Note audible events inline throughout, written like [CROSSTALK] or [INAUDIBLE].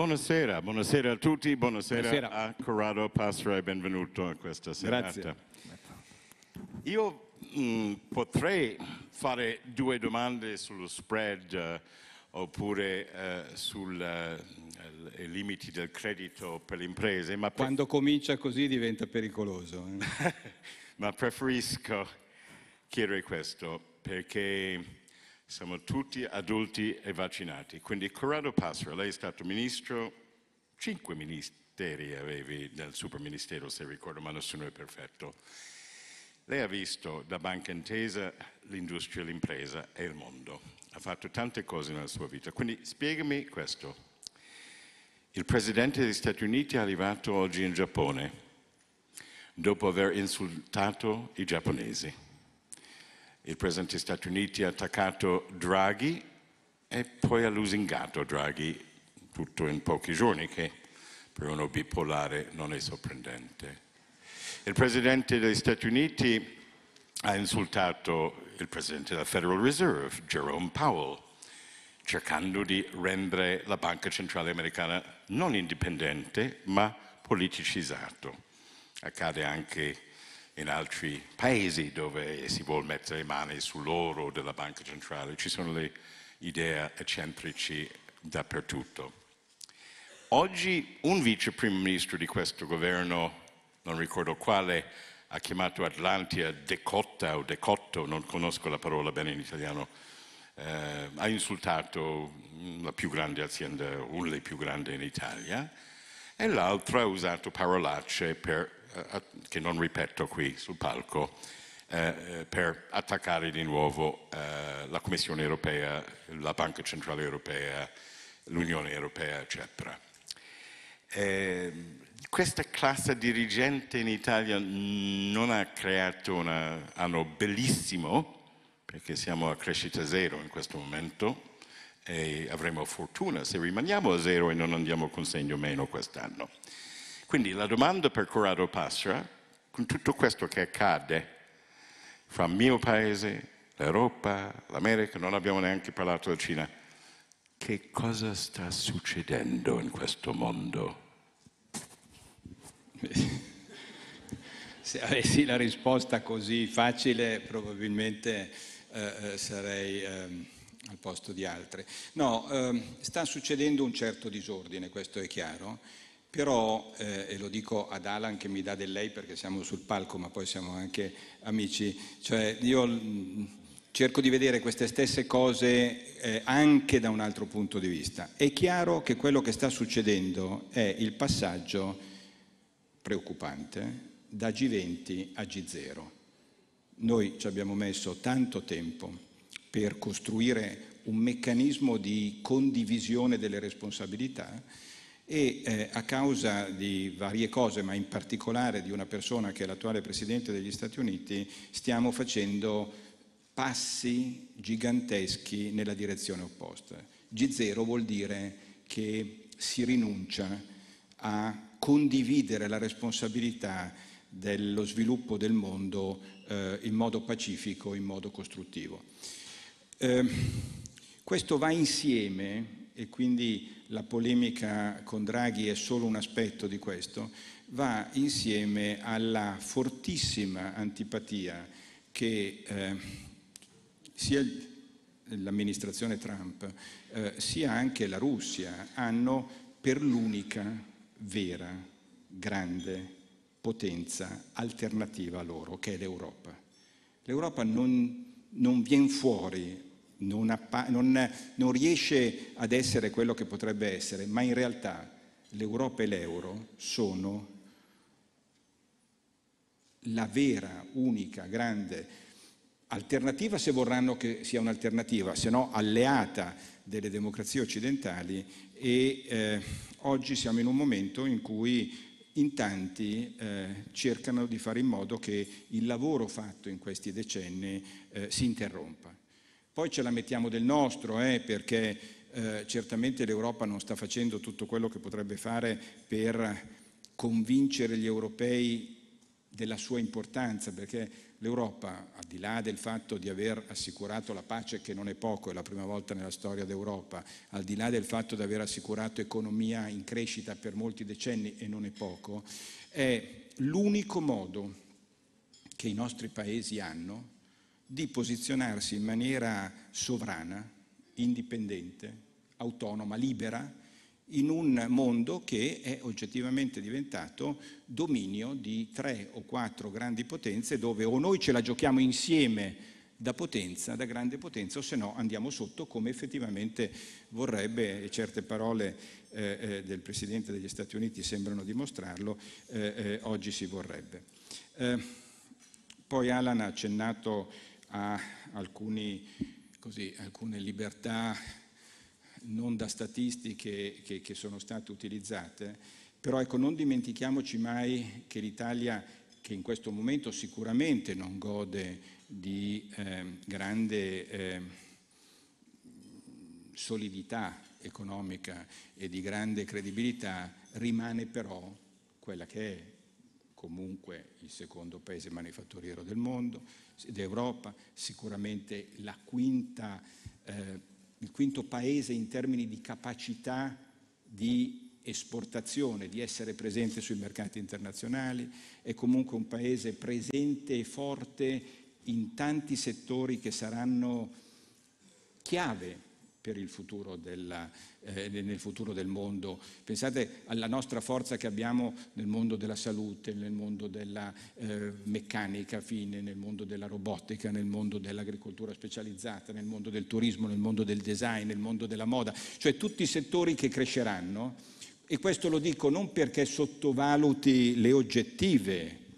Buonasera, buonasera a tutti, buonasera, buonasera. a Corrado Pastore e benvenuto a questa serata. Grazie. Io mh, mm, potrei fare due domande sullo spread eh, oppure eh, sui eh, limiti del credito per le imprese. Ma Quando comincia così diventa pericoloso. Eh. [LAUGHS] ma preferisco chiedere questo perché siamo tutti adulti e vaccinati. Quindi Corrado Passera, lei è stato ministro, cinque ministeri avevi nel superministero se ricordo, ma nessuno è perfetto. Lei ha visto da Banca Intesa l'industria, l'impresa e il mondo. Ha fatto tante cose nella sua vita. Quindi spiegami questo. Il Presidente degli Stati Uniti è arrivato oggi in Giappone dopo aver insultato i giapponesi il Presidente degli Stati Uniti ha attaccato Draghi e poi ha lusingato Draghi tutto in pochi giorni, che per uno bipolare non è sorprendente. Il Presidente degli Stati Uniti ha insultato il Presidente della Federal Reserve, Jerome Powell, cercando di rendere la Banca Centrale Americana non indipendente, ma politicizzata. Accade anche in altri paesi dove si vuole mettere mani sull'oro della banca centrale, ci sono le idee eccentrici dappertutto. Oggi un vice primo ministro di questo governo, non ricordo quale, ha chiamato Atlantia decotta o decotto, non conosco la parola bene in italiano, eh, ha insultato la più grande azienda, una delle più grandi in Italia, e l'altra ha usato parolacce per eh, che non ripeto qui sul palco, eh, eh, per attaccare di nuovo eh, la Commissione europea, la Banca Centrale Europea, l'Unione Europea, eccetera. Eh, questa classe dirigente in Italia non ha creato un anno bellissimo, perché siamo a crescita zero in questo momento e avremo fortuna se rimaniamo a zero e non andiamo con segno meno quest'anno. Quindi la domanda per Corrado Passera, con tutto questo che accade fra il mio paese, l'Europa, l'America, non abbiamo neanche parlato della Cina, che cosa sta succedendo in questo mondo? Se avessi la risposta così facile probabilmente eh, eh sarei... Eh al posto di altri. No, ehm, sta succedendo un certo disordine, questo è chiaro, però, eh, e lo dico ad Alan che mi dà del lei perché siamo sul palco, ma poi siamo anche amici, cioè io mm, cerco di vedere queste stesse cose eh, anche da un altro punto di vista. È chiaro che quello che sta succedendo è il passaggio preoccupante da G20 a G0. Noi ci abbiamo messo tanto tempo per costruire un meccanismo di condivisione delle responsabilità e eh, a causa di varie cose, ma in particolare di una persona che è l'attuale Presidente degli Stati Uniti, stiamo facendo passi giganteschi nella direzione opposta. G0 vuol dire che si rinuncia a condividere la responsabilità dello sviluppo del mondo eh, in modo pacifico, in modo costruttivo. Eh, questo va insieme e quindi la polemica con Draghi è solo un aspetto di questo, va insieme alla fortissima antipatia che eh, sia l'amministrazione Trump eh, sia anche la Russia hanno per l'unica vera grande potenza alternativa a loro, che è l'Europa. L'Europa non, non viene fuori non, non, non riesce ad essere quello che potrebbe essere, ma in realtà l'Europa e l'euro sono la vera, unica, grande alternativa se vorranno che sia un'alternativa, se no alleata delle democrazie occidentali e eh, oggi siamo in un momento in cui in tanti eh, cercano di fare in modo che il lavoro fatto in questi decenni eh, si interrompa. Poi ce la mettiamo del nostro, eh, perché eh, certamente l'Europa non sta facendo tutto quello che potrebbe fare per convincere gli europei della sua importanza, perché l'Europa, al di là del fatto di aver assicurato la pace, che non è poco, è la prima volta nella storia d'Europa, al di là del fatto di aver assicurato economia in crescita per molti decenni, e non è poco, è l'unico modo che i nostri paesi hanno di posizionarsi in maniera sovrana, indipendente, autonoma, libera, in un mondo che è oggettivamente diventato dominio di tre o quattro grandi potenze dove o noi ce la giochiamo insieme da potenza, da grande potenza, o se no andiamo sotto come effettivamente vorrebbe, e certe parole eh, eh del Presidente degli Stati Uniti sembrano dimostrarlo, eh, eh, oggi si vorrebbe. Eh, poi Alan ha accennato ha alcuni, così, alcune libertà non da statistiche che, che sono state utilizzate, però ecco, non dimentichiamoci mai che l'Italia, che in questo momento sicuramente non gode di eh, grande eh, solidità economica e di grande credibilità, rimane però quella che è comunque il secondo paese manifatturiero del mondo, d'Europa, sicuramente quinta, eh, il quinto paese in termini di capacità di esportazione, di essere presente sui mercati internazionali, è comunque un paese presente e forte in tanti settori che saranno chiave per il futuro, della, eh, futuro del mondo. Pensate alla nostra forza che abbiamo nel mondo della salute, nel mondo della eh, meccanica fine, nel mondo della robotica, nel mondo dell'agricoltura specializzata, nel mondo del turismo, nel mondo del design, nel mondo della moda, cioè tutti i settori che cresceranno. E questo lo dico non perché sottovaluti le oggettive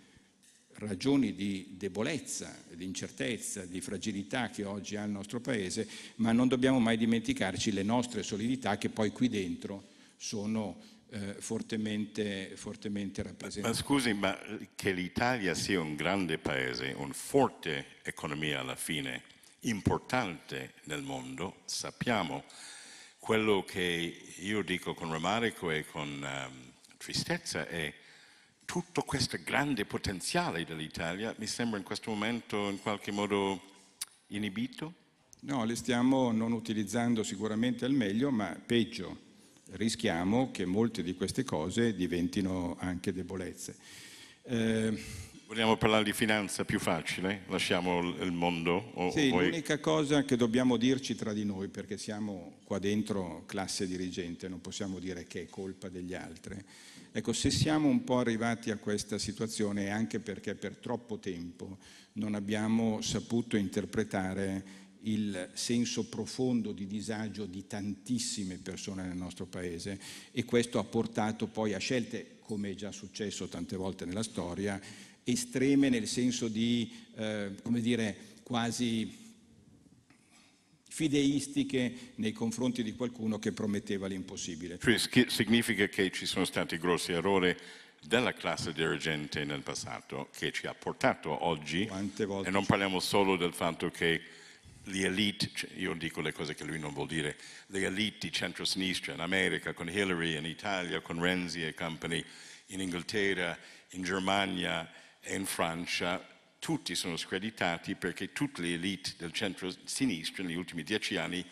ragioni di debolezza, di incertezza, di fragilità che oggi ha il nostro Paese, ma non dobbiamo mai dimenticarci le nostre solidità che poi qui dentro sono eh, fortemente, fortemente rappresentate. Ma scusi, ma che l'Italia sia un grande Paese, una forte economia alla fine, importante nel mondo, sappiamo. Quello che io dico con rammarico e con um, tristezza è tutto questo grande potenziale dell'Italia mi sembra in questo momento in qualche modo inibito? No, le stiamo non utilizzando sicuramente al meglio, ma peggio, rischiamo che molte di queste cose diventino anche debolezze. Eh, Vogliamo parlare di finanza più facile? Lasciamo il mondo? O, sì, voi... l'unica cosa che dobbiamo dirci tra di noi, perché siamo qua dentro classe dirigente, non possiamo dire che è colpa degli altri, Ecco, se siamo un po' arrivati a questa situazione è anche perché per troppo tempo non abbiamo saputo interpretare il senso profondo di disagio di tantissime persone nel nostro paese e questo ha portato poi a scelte, come è già successo tante volte nella storia, estreme nel senso di, eh, come dire, quasi fideistiche nei confronti di qualcuno che prometteva l'impossibile. Cioè, significa che ci sono stati grossi errori della classe dirigente nel passato che ci ha portato oggi, e non parliamo solo del fatto che le elite, cioè, io dico le cose che lui non vuol dire, le elite di centrosinistra in America, con Hillary in Italia, con Renzi e compagni, in Inghilterra, in Germania e in Francia, tutti sono screditati perché tutte le elite del centro-sinistra negli ultimi dieci anni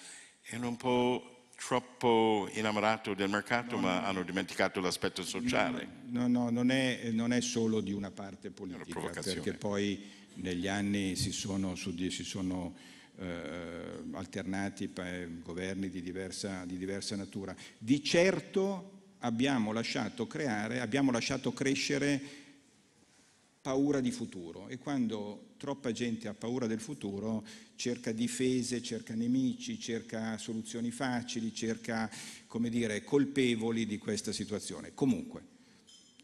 erano un po' troppo innamorate del mercato no, ma no, hanno dimenticato l'aspetto sociale. No, no, non è, non è, solo di una parte politica, una perché poi negli anni si sono, si sono eh, alternati governi di diversa, di diversa natura. Di certo abbiamo lasciato creare, abbiamo lasciato crescere paura di futuro e quando troppa gente ha paura del futuro cerca difese, cerca nemici, cerca soluzioni facili, cerca, come dire, colpevoli di questa situazione. Comunque,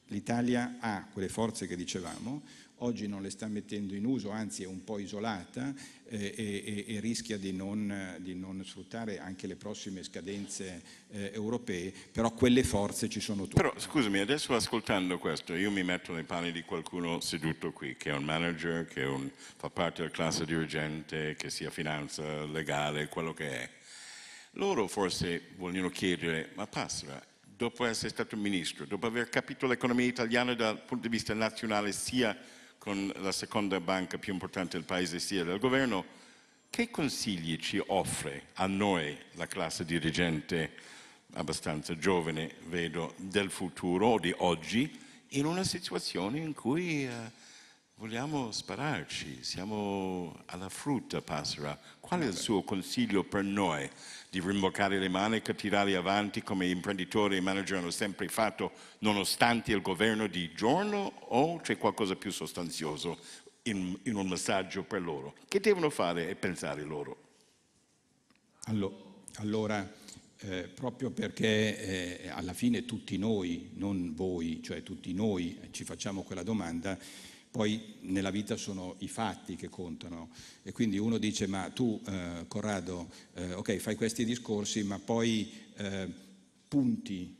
l'Italia ha quelle forze che dicevamo, oggi non le sta mettendo in uso, anzi è un po' isolata eh, e, e, rischia di non, di non, sfruttare anche le prossime scadenze eh, europee, però quelle forze ci sono tutte. Però scusami, adesso ascoltando questo, io mi metto nei panni di qualcuno seduto qui, che è un manager, che un, fa parte della classe dirigente, che sia finanza, legale, quello che è. Loro forse vogliono chiedere, ma Passera, dopo essere stato ministro, dopo aver capito l'economia italiana dal punto di vista nazionale sia con la seconda banca più importante del paese sia del governo, che consigli ci offre a noi, la classe dirigente abbastanza giovane, vedo, del futuro, o di oggi, in una situazione in cui eh, vogliamo spararci, siamo alla frutta, Passera. Qual è il suo consiglio per noi? di rimboccare le maniche, tirare avanti come imprenditori e manager hanno sempre fatto nonostante il governo di giorno o c'è qualcosa di più sostanzioso in, in, un messaggio per loro? Che devono fare e pensare loro? Allora, eh, proprio perché eh, alla fine tutti noi, non voi, cioè tutti noi ci facciamo quella domanda, poi nella vita sono i fatti che contano e quindi uno dice ma tu eh, Corrado, eh, ok fai questi discorsi ma poi eh, punti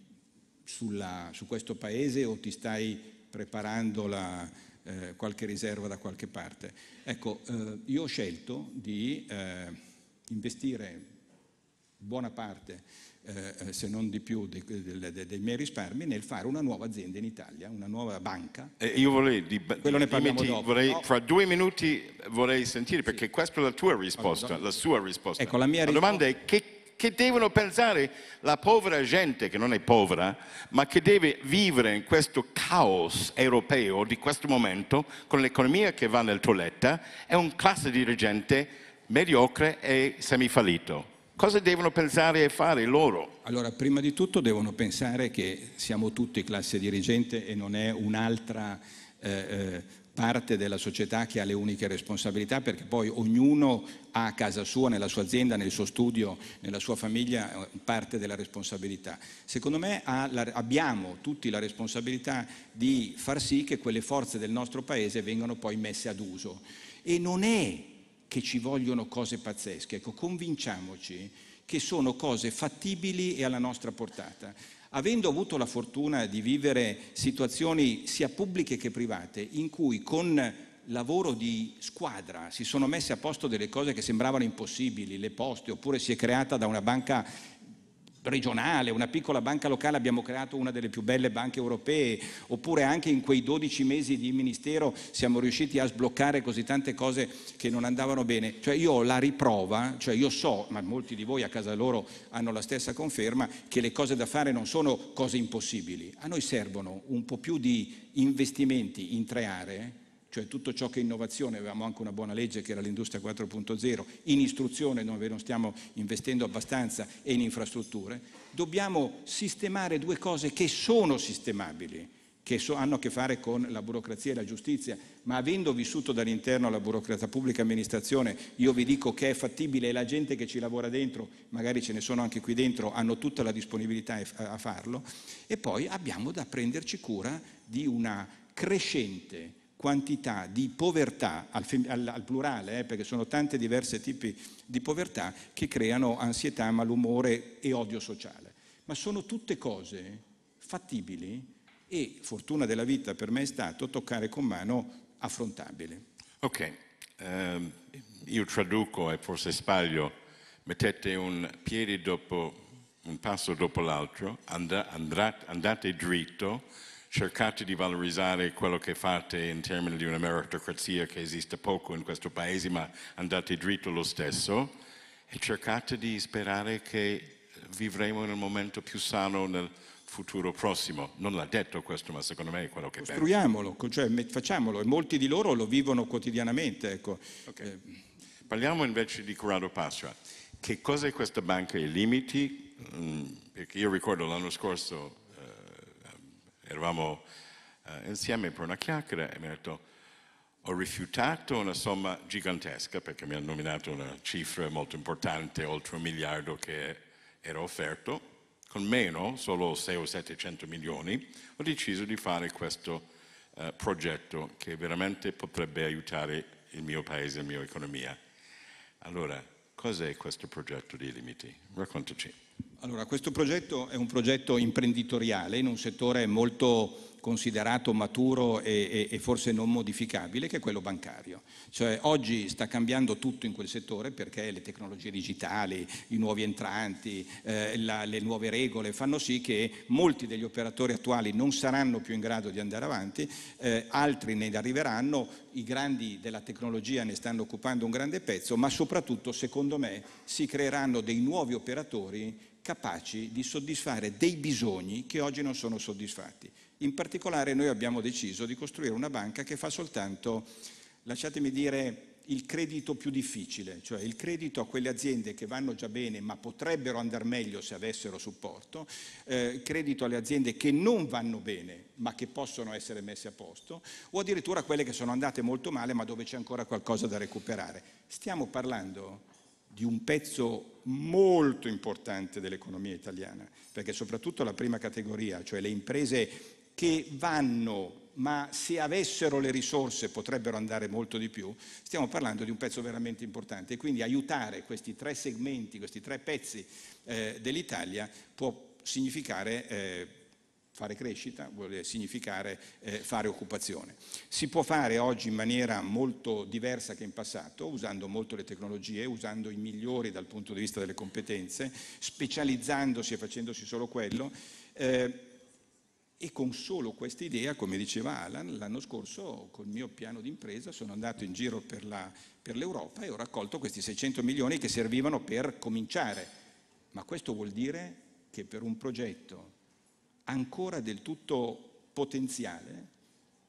sulla, su questo paese o ti stai preparando la, eh, qualche riserva da qualche parte? Ecco, eh, io ho scelto di eh, investire buona parte eh, eh, se non di più, dei, dei, dei miei risparmi nel fare una nuova azienda in Italia, una nuova banca. Eh, io vorrei, di, Quello ne parliamo dimiti, dopo, vorrei, no? fra due minuti vorrei sentire, perché sì. questa è la tua risposta, allora, la sua risposta. Ecco, la, mia la risposta... domanda è che, che devono pensare la povera gente, che non è povera, ma che deve vivere in questo caos europeo di questo momento, con l'economia che va nel toiletta, è un classe dirigente mediocre e semifallito. Cosa devono pensare e fare loro? Allora, prima di tutto devono pensare che siamo tutti classe dirigente e non è un'altra eh, eh, parte della società che ha le uniche responsabilità, perché poi ognuno ha a casa sua, nella sua azienda, nel suo studio, nella sua famiglia eh, parte della responsabilità. Secondo me abbiamo tutti la responsabilità di far sì che quelle forze del nostro Paese vengano poi messe ad uso. E non è che ci vogliono cose pazzesche. Ecco, convinciamoci che sono cose fattibili e alla nostra portata. Avendo avuto la fortuna di vivere situazioni sia pubbliche che private in cui con lavoro di squadra si sono messe a posto delle cose che sembravano impossibili, le poste, oppure si è creata da una banca regionale, una piccola banca locale, abbiamo creato una delle più belle banche europee, oppure anche in quei 12 mesi di ministero siamo riusciti a sbloccare così tante cose che non andavano bene. Cioè io ho la riprova, cioè io so, ma molti di voi a casa loro hanno la stessa conferma, che le cose da fare non sono cose impossibili. A noi servono un po' più di investimenti in tre aree cioè tutto ciò che è innovazione, avevamo anche una buona legge che era l'industria 4.0, in istruzione dove non stiamo investendo abbastanza e in infrastrutture, dobbiamo sistemare due cose che sono sistemabili, che so, hanno a che fare con la burocrazia e la giustizia, ma avendo vissuto dall'interno la burocrazia pubblica amministrazione, io vi dico che è fattibile e la gente che ci lavora dentro, magari ce ne sono anche qui dentro, hanno tutta la disponibilità a farlo, e poi abbiamo da prenderci cura di una crescente quantità di povertà, al, al, al plurale, eh, perché sono tanti diversi tipi di povertà, che creano ansietà, malumore e odio sociale. Ma sono tutte cose fattibili e, fortuna della vita per me è stato, toccare con mano affrontabili. Ok, um, io traduco e forse sbaglio, mettete un piede dopo, un passo dopo l'altro, andate, andate dritto, cercate di valorizzare quello che fate in termini di una meritocrazia che esiste poco in questo paese, ma andate dritto lo stesso e cercate di sperare che vivremo in un momento più sano nel futuro prossimo. Non l'ha detto questo, ma secondo me è quello che Costruiamolo, penso. Costruiamolo, cioè facciamolo, e molti di loro lo vivono quotidianamente. Ecco. Okay. Eh. Parliamo invece di Corrado Pasqua. Che cosa è questa banca e i limiti? Mm, perché io ricordo l'anno scorso eravamo eh, insieme per una chiacchiera e mi ha detto ho rifiutato una somma gigantesca perché mi ha nominato una cifra molto importante, oltre un miliardo che era offerto, con meno, solo 6 o 700 milioni, ho deciso di fare questo eh, progetto che veramente potrebbe aiutare il mio paese, la mia economia. Allora, cos'è questo progetto di limiti? Raccontaci. Allora, questo progetto è un progetto imprenditoriale in un settore molto considerato maturo e, e, e, forse non modificabile, che è quello bancario. Cioè, oggi sta cambiando tutto in quel settore perché le tecnologie digitali, i nuovi entranti, eh, la, le nuove regole fanno sì che molti degli operatori attuali non saranno più in grado di andare avanti, eh, altri ne arriveranno, i grandi della tecnologia ne stanno occupando un grande pezzo, ma soprattutto, secondo me, si creeranno dei nuovi operatori capaci di soddisfare dei bisogni che oggi non sono soddisfatti. In particolare noi abbiamo deciso di costruire una banca che fa soltanto, lasciatemi dire, il credito più difficile, cioè il credito a quelle aziende che vanno già bene ma potrebbero andare meglio se avessero supporto, eh, credito alle aziende che non vanno bene ma che possono essere messe a posto o addirittura quelle che sono andate molto male ma dove c'è ancora qualcosa da recuperare. Stiamo parlando di un pezzo molto importante dell'economia italiana, perché soprattutto la prima categoria, cioè le imprese che vanno, ma se avessero le risorse potrebbero andare molto di più, stiamo parlando di un pezzo veramente importante e quindi aiutare questi tre segmenti, questi tre pezzi eh, dell'Italia può significare... Eh, fare crescita, vuol significare eh, fare occupazione. Si può fare oggi in maniera molto diversa che in passato, usando molto le tecnologie, usando i migliori dal punto di vista delle competenze, specializzandosi e facendosi solo quello. Eh, e con solo questa idea, come diceva Alan, l'anno scorso col mio piano d'impresa sono andato in giro per, l'Europa e ho raccolto questi 600 milioni che servivano per cominciare. Ma questo vuol dire che per un progetto ancora del tutto potenziale,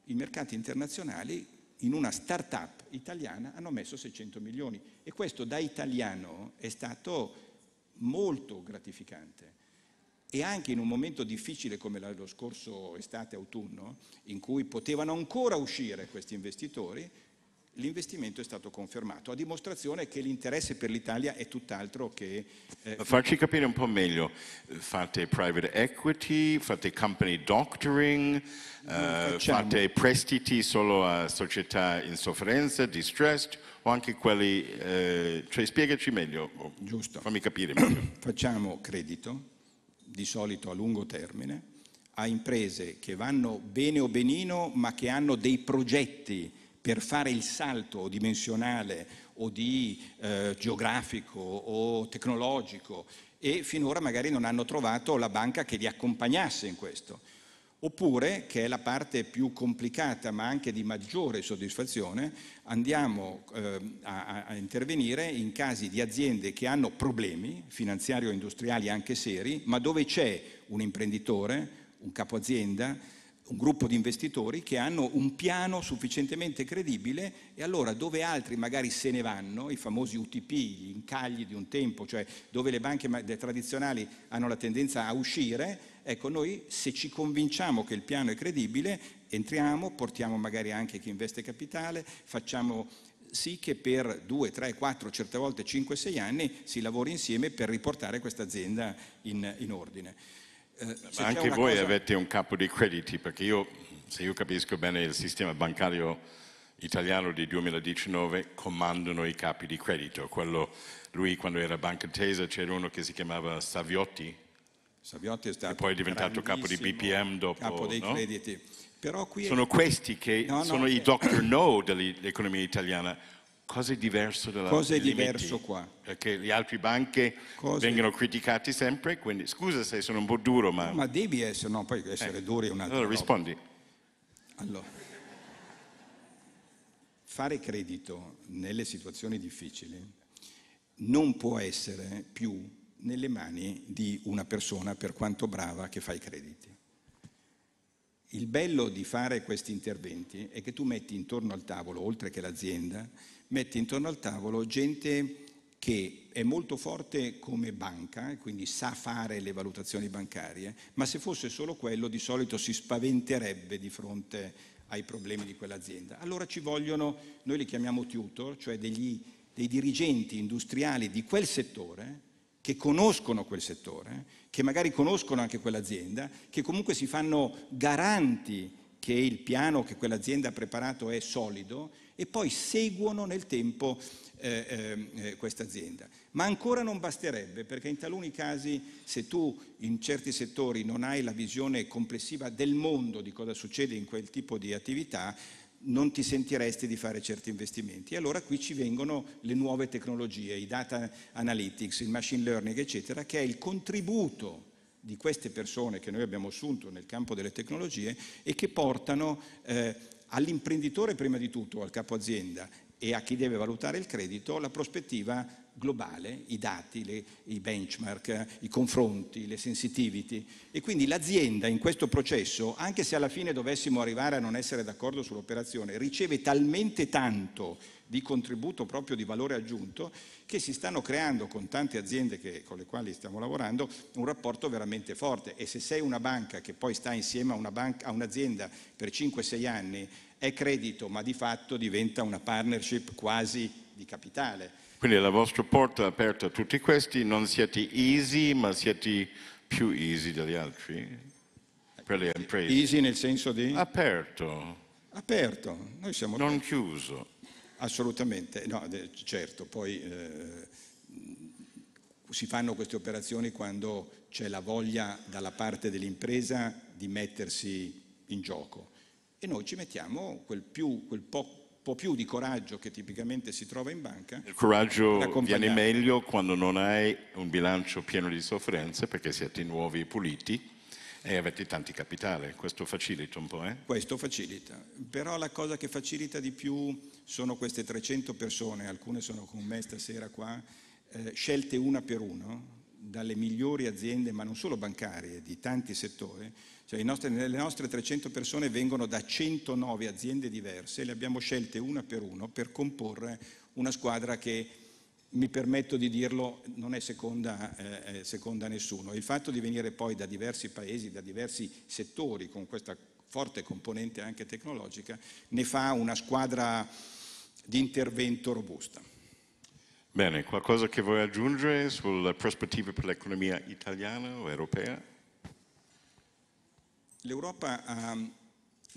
i mercati internazionali in una start-up italiana hanno messo 600 milioni e questo da italiano è stato molto gratificante. E anche in un momento difficile come lo scorso estate-autunno, in cui potevano ancora uscire questi investitori, l'investimento è stato confermato, a dimostrazione che l'interesse per l'Italia è tutt'altro che... Eh... Farci capire un po' meglio, fate private equity, fate company doctoring, eh, fate prestiti solo a società in sofferenza, distressed o anche quelli... Eh, cioè spiegaci meglio, Giusto. fammi capire meglio. [CLEARS THROAT] Facciamo credito, di solito a lungo termine, a imprese che vanno bene o benino ma che hanno dei progetti per fare il salto dimensionale o di eh, geografico o tecnologico e finora magari non hanno trovato la banca che li accompagnasse in questo. Oppure, che è la parte più complicata ma anche di maggiore soddisfazione, andiamo eh, a, a, intervenire in casi di aziende che hanno problemi finanziari o industriali anche seri, ma dove c'è un imprenditore, un capo azienda, un gruppo di investitori che hanno un piano sufficientemente credibile e allora dove altri magari se ne vanno, i famosi UTP, gli incagli di un tempo, cioè dove le banche tradizionali hanno la tendenza a uscire, ecco noi se ci convinciamo che il piano è credibile, entriamo, portiamo magari anche chi investe capitale, facciamo sì che per 2, 3, 4, certe volte 5, 6 anni si lavori insieme per riportare questa azienda in, in ordine. Eh, anche voi cosa... avete un capo dei crediti, perché io, se io capisco bene il sistema bancario italiano di 2019, comandano i capi di credito. Quello, lui quando era Banca tesa c'era uno che si chiamava Saviotti, Saviotti è stato e poi è diventato capo di BPM dopo, capo dei no? crediti. Però qui sono è... questi che no, no, sono è... i eh. doctor no dell'economia italiana Cosa è diverso dalla Cosa è diverso qua? Perché eh, le altre banche Cosa vengono è... criticate sempre, quindi scusa se sono un po' duro, ma... Ma devi essere, no, poi essere eh. duri è un'altra Allora roba. rispondi. Allora, fare credito nelle situazioni difficili non può essere più nelle mani di una persona, per quanto brava, che fa i crediti. Il bello di fare questi interventi è che tu metti intorno al tavolo, oltre che l'azienda, mette intorno al tavolo gente che è molto forte come banca, quindi sa fare le valutazioni bancarie, ma se fosse solo quello di solito si spaventerebbe di fronte ai problemi di quell'azienda. Allora ci vogliono, noi li chiamiamo tutor, cioè degli, dei dirigenti industriali di quel settore che conoscono quel settore, che magari conoscono anche quell'azienda, che comunque si fanno garanti che il piano che quell'azienda ha preparato è solido e poi seguono nel tempo eh, eh, eh, questa azienda. Ma ancora non basterebbe, perché in taluni casi se tu in certi settori non hai la visione complessiva del mondo di cosa succede in quel tipo di attività, non ti sentiresti di fare certi investimenti. E allora qui ci vengono le nuove tecnologie, i data analytics, il machine learning, eccetera, che è il contributo di queste persone che noi abbiamo assunto nel campo delle tecnologie e che portano eh, all'imprenditore prima di tutto, al capo azienda e a chi deve valutare il credito la prospettiva globale, i dati, le, i benchmark, i confronti, le sensitivity e quindi l'azienda in questo processo, anche se alla fine dovessimo arrivare a non essere d'accordo sull'operazione, riceve talmente tanto di contributo proprio di valore aggiunto, che si stanno creando con tante aziende che, con le quali stiamo lavorando un rapporto veramente forte e se sei una banca che poi sta insieme a, banca, a un'azienda per 5-6 anni è credito ma di fatto diventa una partnership quasi di capitale. Quindi la vostra porta è aperta a tutti questi, non siete easy ma siete più easy degli altri per le imprese. Easy nel senso di? Aperto. Aperto. Noi siamo non aperti. chiuso. Assolutamente, no, certo, poi eh, si fanno queste operazioni quando c'è la voglia dalla parte dell'impresa di mettersi in gioco e noi ci mettiamo quel, più, quel po', po' più di coraggio che tipicamente si trova in banca. Il coraggio viene meglio quando non hai un bilancio pieno di sofferenze perché siete nuovi e puliti e avete tanti capitali, questo facilita un po', eh? Questo facilita, però la cosa che facilita di più sono queste 300 persone, alcune sono con me stasera qua, eh, scelte una per uno dalle migliori aziende, ma non solo bancarie, di tanti settori. Cioè, nostri, le nostre 300 persone vengono da 109 aziende diverse, le abbiamo scelte una per uno per comporre una squadra che mi permetto di dirlo, non è seconda, eh, seconda, a nessuno. Il fatto di venire poi da diversi paesi, da diversi settori, con questa forte componente anche tecnologica, ne fa una squadra di intervento robusta. Bene, qualcosa che vuoi aggiungere sulla prospettiva per l'economia italiana o europea? L'Europa ha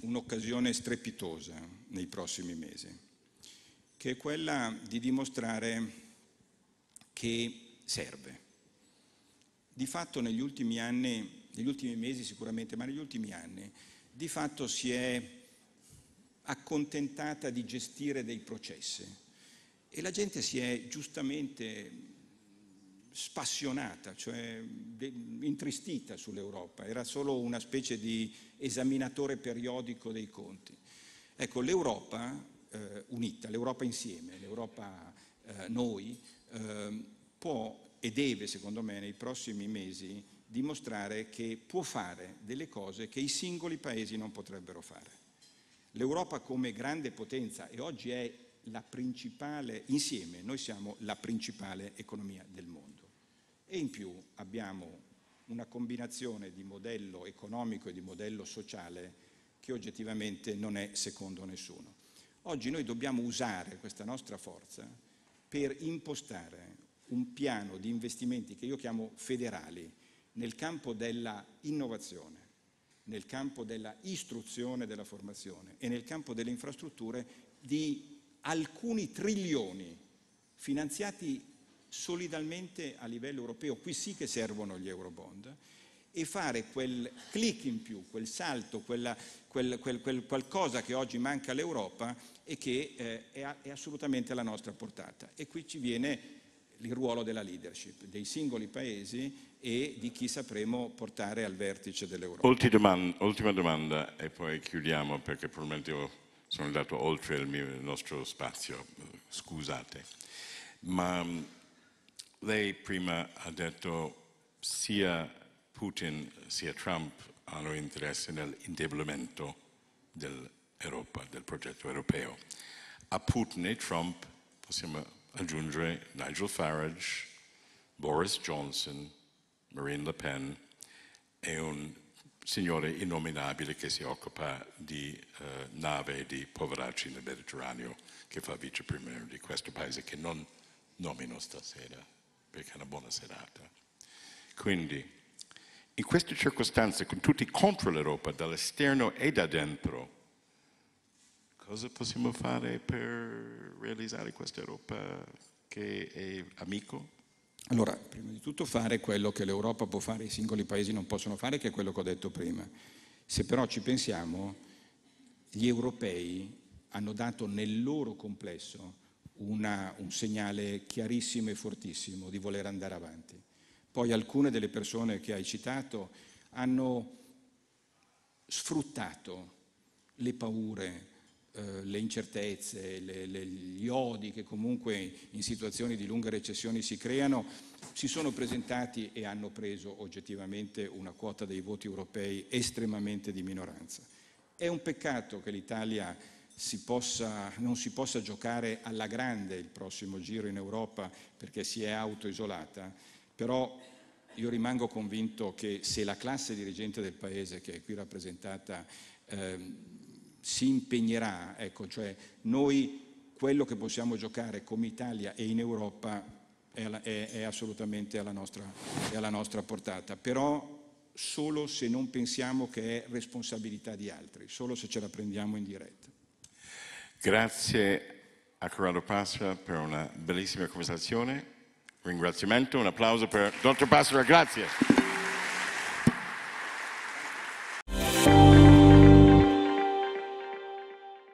un'occasione strepitosa nei prossimi mesi, che è quella di dimostrare che serve. Di fatto negli ultimi anni, negli ultimi mesi sicuramente, ma negli ultimi anni, di fatto si è accontentata di gestire dei processi e la gente si è giustamente spassionata, cioè intristita sull'Europa, era solo una specie di esaminatore periodico dei conti. Ecco, l'Europa eh, unita, l'Europa insieme, l'Europa eh, noi, Ehm, può e deve, secondo me, nei prossimi mesi dimostrare che può fare delle cose che i singoli paesi non potrebbero fare. L'Europa come grande potenza e oggi è la principale, insieme noi siamo la principale economia del mondo e in più abbiamo una combinazione di modello economico e di modello sociale che oggettivamente non è secondo nessuno. Oggi noi dobbiamo usare questa nostra forza per impostare un piano di investimenti che io chiamo federali nel campo della innovazione, nel campo della istruzione e della formazione e nel campo delle infrastrutture di alcuni trilioni finanziati solidalmente a livello europeo. Qui sì che servono gli eurobond e fare quel click in più, quel salto, quella, quel, quel, quel qualcosa che oggi manca all'Europa e che eh, è, è assolutamente alla nostra portata. E qui ci viene il ruolo della leadership dei singoli paesi e di chi sapremo portare al vertice dell'Europa. Ultima domanda, ultima domanda e poi chiudiamo perché probabilmente sono andato oltre il, mio, il nostro spazio, scusate. Ma mm, lei prima ha detto sia Putin sia Trump hanno interesse nell'indebolimento dell'Europa, del progetto europeo. A Putin e Trump possiamo aggiungere Nigel Farage, Boris Johnson, Marine Le Pen e un signore innominabile che si occupa di eh, nave di poveracci nel Mediterraneo, che fa vice premier di questo paese, che non nomino stasera perché è una buona serata. Quindi in queste circostanze, con tutti contro l'Europa, dall'esterno e da dentro, cosa possiamo fare per realizzare questa Europa che è amico? Allora, prima di tutto fare quello che l'Europa può fare, i singoli paesi non possono fare, che è quello che ho detto prima. Se però ci pensiamo, gli europei hanno dato nel loro complesso una, un segnale chiarissimo e fortissimo di voler andare avanti. Poi alcune delle persone che hai citato hanno sfruttato le paure, eh, le incertezze, le, le, gli odi che comunque in situazioni di lunga recessione si creano, si sono presentati e hanno preso oggettivamente una quota dei voti europei estremamente di minoranza. È un peccato che l'Italia si possa, non si possa giocare alla grande il prossimo giro in Europa perché si è autoisolata però io rimango convinto che se la classe dirigente del Paese, che è qui rappresentata, ehm, si impegnerà, ecco, cioè noi quello che possiamo giocare come Italia e in Europa è, è, è assolutamente alla nostra, è alla nostra portata. Però solo se non pensiamo che è responsabilità di altri, solo se ce la prendiamo in diretta. Grazie a Corrado Pasqua per una bellissima conversazione. Un ringraziamento, un applauso per il dottor Passera, grazie.